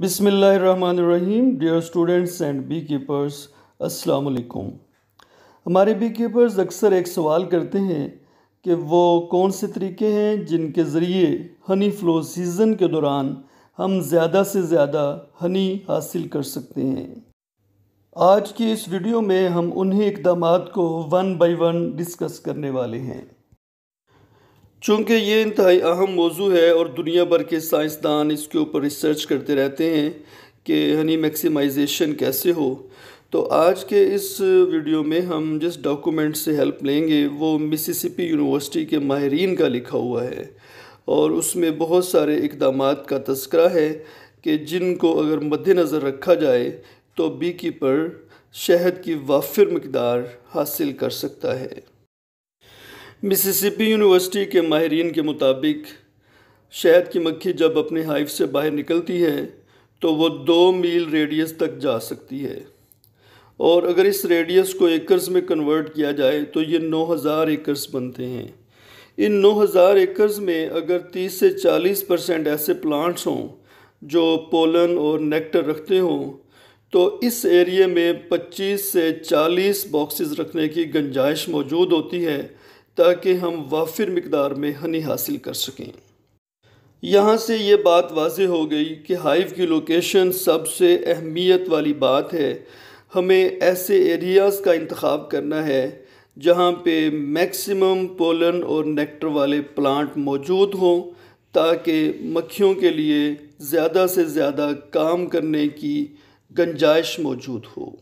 बिसमीम dear students and beekeepers असलकुम हमारे बी कीपर्स अक्सर एक सवाल करते हैं कि वो कौन से तरीके हैं जिनके ज़रिए हनी फ्लो सीज़न के दौरान हम ज़्यादा से ज़्यादा हनी हासिल कर सकते हैं आज की इस वीडियो में हम उन्हीं इकदाम को वन बाई वन डिस्कस करने वाले हैं चूँकि ये इंतहाई अहम मौजू है और दुनिया भर के साइंसदान इसके ऊपर रिसर्च करते रहते हैं कि हनी मैक्सिमाइजेशन कैसे हो तो आज के इस वीडियो में हम जिस डॉक्यूमेंट से हेल्प लेंगे वो मिसिसिपी यूनिवर्सिटी के माहरीन का लिखा हुआ है और उसमें बहुत सारे इकदाम का तस्करा है कि जिनको अगर मद्दनज़र रखा जाए तो बी कीपर शहद की वाफिर मकदार हासिल कर सकता है मिसिसिपी यूनिवर्सिटी के माहरीन के मुताबिक शहद की मक्खी जब अपने हाइफ से बाहर निकलती है तो वो दो मील रेडियस तक जा सकती है और अगर इस रेडियस को एकर्स में कन्वर्ट किया जाए तो ये 9000 एकर्स बनते हैं इन 9000 एकर्स में अगर 30 से 40 परसेंट ऐसे प्लांट्स हों जो पोलन और नेक्टर रखते हों तो इस एरिए में 25 से 40 बॉक्सेस रखने की गंजाइश मौजूद होती है ताकि हम वाफिर मकदार में हनी हासिल कर सकें यहाँ से ये बात वाज हो गई कि हाइव की लोकेशन सबसे अहमियत वाली बात है हमें ऐसे एरियाज़ का इंतखब करना है जहाँ पे मैक्सिमम पोलन और नेक्टर वाले प्लांट मौजूद हों ताकि मक्खियों के लिए ज़्यादा से ज़्यादा काम करने की गंजाइश मौजूद हो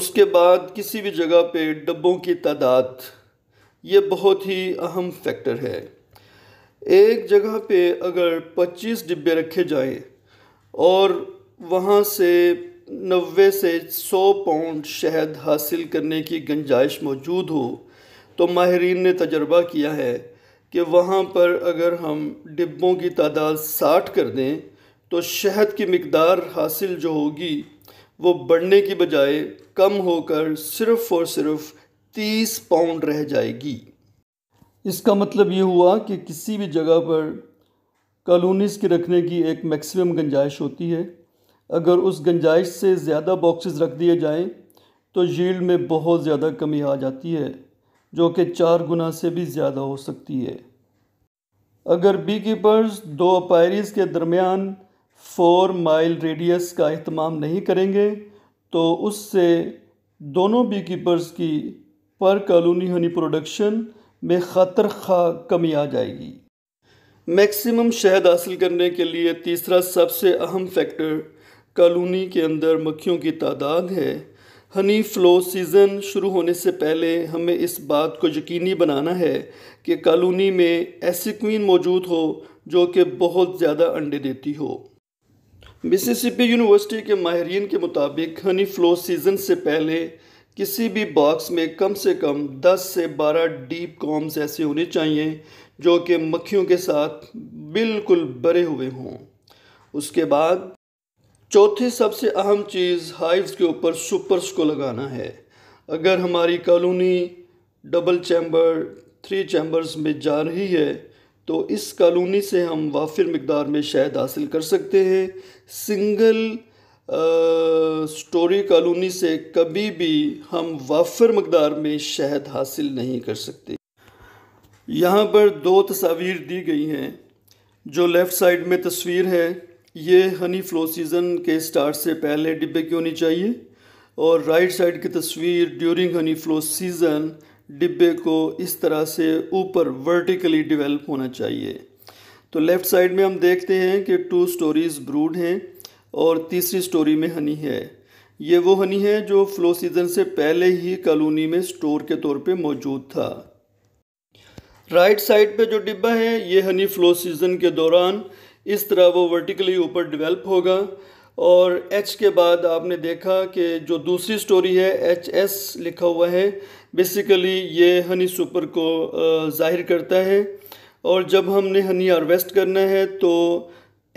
उसके बाद किसी भी जगह पे डब्बों की तादाद ये बहुत ही अहम फैक्टर है एक जगह पे अगर 25 डिब्बे रखे जाएं और वहाँ से नबे से 100 पाउंड शहद हासिल करने की गंजाइश मौजूद हो तो माहरीन ने तजर्बा किया है कि वहाँ पर अगर हम डिब्बों की तादाद साठ कर दें तो शहद की मकदार हासिल जो होगी वो बढ़ने की बजाय कम होकर सिर्फ़ और सिर्फ़ तीस पाउंड रह जाएगी इसका मतलब ये हुआ कि किसी भी जगह पर कॉलोनीस के रखने की एक मैक्सिमम गंजाइश होती है अगर उस गंजाइश से ज़्यादा बॉक्सेस रख दिए जाएं तो यील्ड में बहुत ज़्यादा कमी आ जाती है जो कि चार गुना से भी ज़्यादा हो सकती है अगर बी कीपर्स दो अपायरीज के दरमियान फोर माइल रेडियस का अहतमाम नहीं करेंगे तो उससे दोनों बी कीपर्स की पर कॉलोनी हनी प्रोडक्शन में खतर खा कमी आ जाएगी मैक्सिमम शहद हासिल करने के लिए तीसरा सबसे अहम फैक्टर कॉलोनी के अंदर मक्खियों की तादाद है हनी फ्लो सीज़न शुरू होने से पहले हमें इस बात को यकीनी बनाना है कि कॉलोनी में ऐसी क्वीन मौजूद हो जो कि बहुत ज़्यादा अंडे देती हो मिसिसिपी यूनिवर्सिटी के माहरीन के मुताबिक हनी फ्लो सीज़न से पहले किसी भी बॉक्स में कम से कम 10 से 12 डीप कॉम्स ऐसे होने चाहिए जो कि मक्खियों के साथ बिल्कुल भरे हुए हों उसके बाद चौथी सबसे अहम चीज़ हाइव्स के ऊपर सुपर्स को लगाना है अगर हमारी colony double chamber three chambers में जा रही है तो इस कॉलोनी से हम वाफिर मकदार में शहद हासिल कर सकते हैं सिंगल स्टोरी कॉलोनी से कभी भी हम वाफर मकदार में शहद हासिल नहीं कर सकते यहाँ पर दो तस्वीर दी गई हैं जो लेफ़्ट साइड में तस्वीर है ये हनी फ्लो सीज़न के स्टार्ट से पहले डिब्बे की होनी चाहिए और राइट साइड की तस्वीर ड्यूरिंग हनी फ्लो सीज़न डिब्बे को इस तरह से ऊपर वर्टिकली डेवलप होना चाहिए तो लेफ़्ट साइड में हम देखते हैं कि टू स्टोरीज़ ब्रूड हैं और तीसरी स्टोरी में हनी है ये वो हनी है जो फ्लो सीज़न से पहले ही कॉलोनी में स्टोर के तौर पे मौजूद था राइट साइड पे जो डिब्बा है ये हनी फ्लो सीज़न के दौरान इस तरह वो वर्टिकली ऊपर डेवलप होगा और एच के बाद आपने देखा कि जो दूसरी स्टोरी है एच एस लिखा हुआ है बेसिकली ये हनी सुपर को ज़ाहिर करता है और जब हमने हनी हारवेस्ट करना है तो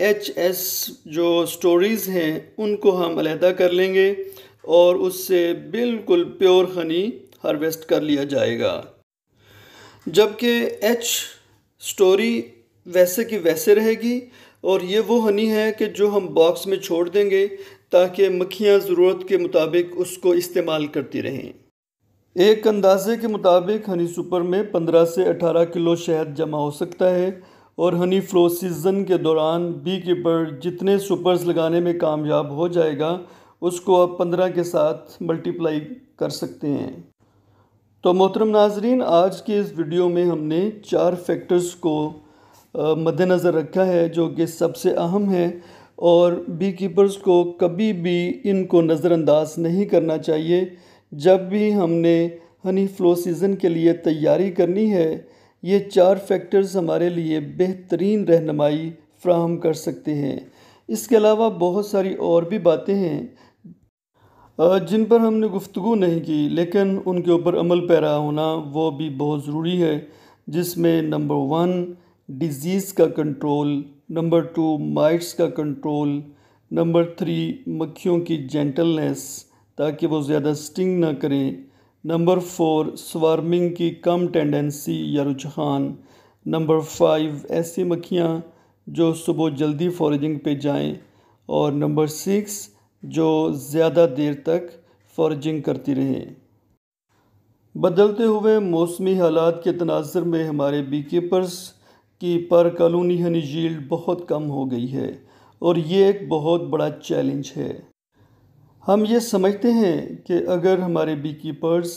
एच एस जो स्टोरीज़ हैं उनको हम अलहदा कर लेंगे और उससे बिल्कुल प्योर हनी हार्वेस्ट कर लिया जाएगा जबकि एच स्टोरी वैसे की वैसे रहेगी और ये वो हनी है कि जो हम बॉक्स में छोड़ देंगे ताकि मक्खियाँ ज़रूरत के मुताबिक उसको इस्तेमाल करती रहें एक अंदाजे के मुताबिक हनी सुपर में 15 से 18 किलो शहद जमा हो सकता है और हनी फ्लो सीज़न के दौरान बी कीपर जितने सुपर्स लगाने में कामयाब हो जाएगा उसको आप पंद्रह के साथ मल्टीप्लाई कर सकते हैं तो मोहतरम नाजरीन आज के इस वीडियो में हमने चार फैक्टर्स को मद्दनज़र रखा है जो कि सबसे अहम है और बी कीपर्स को कभी भी इनको नज़रअंदाज नहीं करना चाहिए जब भी हमने हनी फ्लो सीज़न के लिए तैयारी करनी है ये चार फैक्टर्स हमारे लिए बेहतरीन रहनमाई फ्राहम कर सकते हैं इसके अलावा बहुत सारी और भी बातें हैं जिन पर हमने गुफ्तु नहीं की लेकिन उनके ऊपर अमल पैरा होना वो भी बहुत ज़रूरी है जिसमें नंबर वन डिज़ीज़ का कंट्रोल नंबर टू माइट्स का कंट्रोल नंबर थ्री मक्खियों की जेंटलनेस ताकि वो ज़्यादा स्टिंग ना करें नंबर फोर स्वार्मिंग की कम टेंडेंसी या रुझान नंबर फाइव ऐसी मक्खियाँ जो सुबह जल्दी फॉरेजिंग पे जाएं और नंबर सिक्स जो ज़्यादा देर तक फॉरेजिंग करती रहें बदलते हुए मौसमी हालात के तनाजर में हमारे बी कीपर्स की पर कॉलोनी हनी जील्ड बहुत कम हो गई है और ये एक बहुत बड़ा चैलेंज है हम ये समझते हैं कि अगर हमारे बी कीपर्स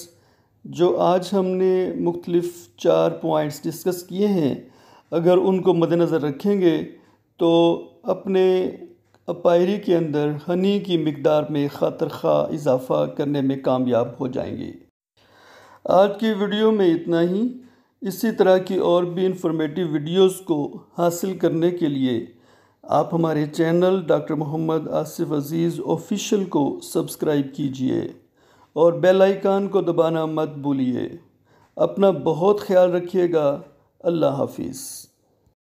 जो आज हमने मुख्तलिफ़ चार पॉइंट्स डिस्कस किए हैं अगर उनको मद्नज़र रखेंगे तो अपने अपायरी के अंदर हनी की मकदार में खातर खा इजाफ़ा करने में कामयाब हो जाएंगे आज की वीडियो में इतना ही इसी तरह की और भी इंफॉर्मेटिव वीडियोस को हासिल करने के लिए आप हमारे channel doctor Mohammad Asif Aziz official को सब्सक्राइब कीजिए और बेल आइकन को दबाना मत भूलिए अपना बहुत ख्याल रखिएगा अल्लाह हाफिज़